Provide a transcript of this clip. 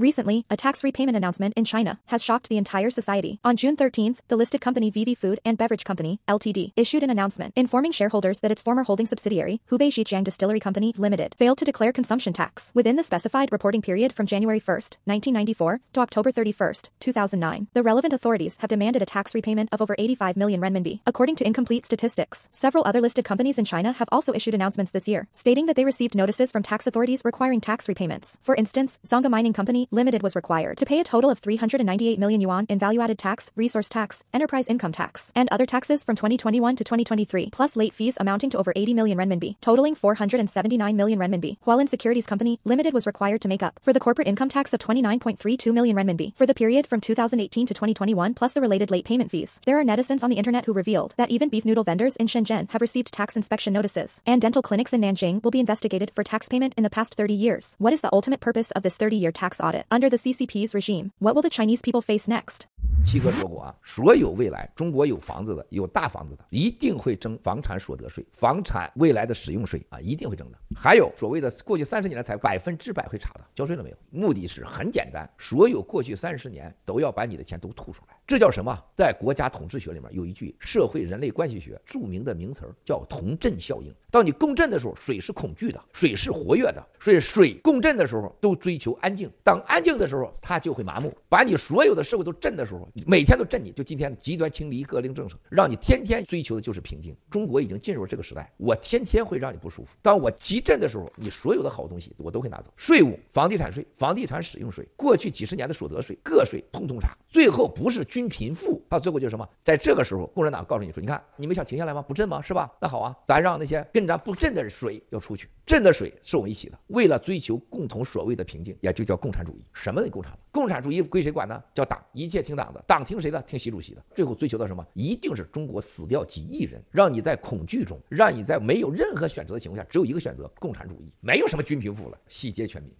Recently, a tax repayment announcement in China has shocked the entire society. On June 13, the listed company VV Food and Beverage Company, Ltd., issued an announcement informing shareholders that its former holding subsidiary, Hubei Zhejiang Distillery Company Limited, failed to declare consumption tax within the specified reporting period from January 1, 1994 to October 31, 2009. The relevant authorities have demanded a tax repayment of over 85 million renminbi. According to incomplete statistics, several other listed companies in China have also issued announcements this year, stating that they received notices from tax authorities requiring tax repayments. For instance, Zonga Mining Company Limited was required to pay a total of 398 million yuan in value-added tax, resource tax, enterprise income tax, and other taxes from 2021 to 2023, plus late fees amounting to over 80 million renminbi, totaling 479 million renminbi. Hualin Securities Company Limited was required to make up for the corporate income tax of 29.32 million renminbi for the period from 2018 to 2021 plus the related late payment fees. There are netizens on the internet who revealed that even beef noodle vendors in Shenzhen have received tax inspection notices, and dental clinics in Nanjing will be investigated for tax payment in the past 30 years. What is the ultimate purpose of this 30-year tax audit? Under the CCP's regime, what will the Chinese people face next? 七哥说过啊，所有未来中国有房子的、有大房子的，一定会征房产所得税、房产未来的使用税啊，一定会征的。还有所谓的过去三十年的财富，百分之百会查的，交税了没有？目的是很简单，所有过去三十年都要把你的钱都吐出来。这叫什么？在国家统治学里面有一句社会人类关系学著名的名词儿叫同振效应。当你共振的时候，水是恐惧的，水是活跃的，所以水共振的时候都追求安静。当安静的时候，它就会麻木。把你所有的社会都震的时候。每天都震你，就今天极端清理个令政策，让你天天追求的就是平静。中国已经进入这个时代，我天天会让你不舒服。当我急震的时候，你所有的好东西我都会拿走。税务、房地产税、房地产使用税，过去几十年的所得税、个税通通查。最后不是均贫富，到最后就是什么？在这个时候，共产党告诉你说：“你看，你们想停下来吗？不震吗？是吧？那好啊，咱让那些跟咱不震的水要出去，震的水是我们一起的。为了追求共同所谓的平静，也就叫共产主义。什么共产？共产主义归谁管呢？叫党，一切听党的。”党听谁的？听习主席的。最后追求到什么？一定是中国死掉几亿人，让你在恐惧中，让你在没有任何选择的情况下，只有一个选择：共产主义，没有什么均贫富了，洗劫全民。